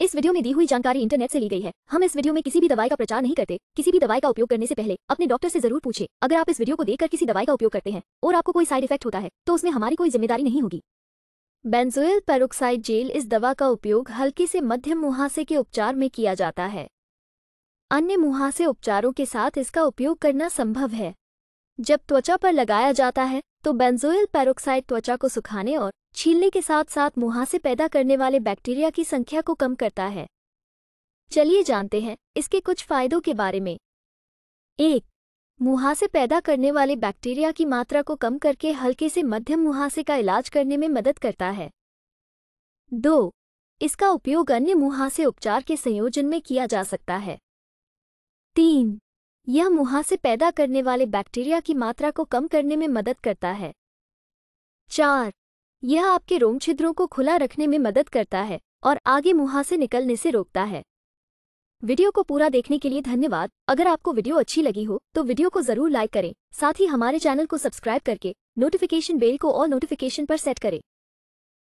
इस वीडियो में दी हुई जानकारी इंटरनेट से ली गई है हम इस वीडियो में किसी भी दवाई का प्रचार नहीं करते किसी भी दवाई का उपयोग करने से पहले अपने डॉक्टर से जरूर पूछे अगर आप इस वीडियो को देखकर किसी दवाई का उपयोग करते हैं और आपको कोई साइड इफेक्ट होता है तो उसमें हमारी कोई जिम्मेदारी नहीं होगी बेंजोइल पेरोक्साइड जेल इस दवा का उपयोग हल्के से मध्यम मुहासे के उपचार में किया जाता है अन्य मुहासे उपचारों के साथ इसका उपयोग करना संभव है जब त्वचा पर लगाया जाता है तो बेंजोइल पेरोक्साइड त्वचा को सुखाने और छीलने के साथ साथ मुहासे पैदा करने वाले बैक्टीरिया की संख्या को कम करता है चलिए जानते हैं इसके कुछ फायदों के बारे में एक मुहासे पैदा करने वाले बैक्टीरिया की मात्रा को कम करके हल्के से मध्यम मुहासे का इलाज करने में मदद करता है दो इसका उपयोग अन्य मुहासे उपचार के संयोजन में किया जा सकता है तीन यह मुहा से पैदा करने वाले बैक्टीरिया की मात्रा को कम करने में मदद करता है चार यह आपके रोम छिद्रों को खुला रखने में मदद करता है और आगे मुहां से निकलने से रोकता है वीडियो को पूरा देखने के लिए धन्यवाद अगर आपको वीडियो अच्छी लगी हो तो वीडियो को जरूर लाइक करें साथ ही हमारे चैनल को सब्सक्राइब करके नोटिफिकेशन बेल को और नोटिफिकेशन पर सेट करें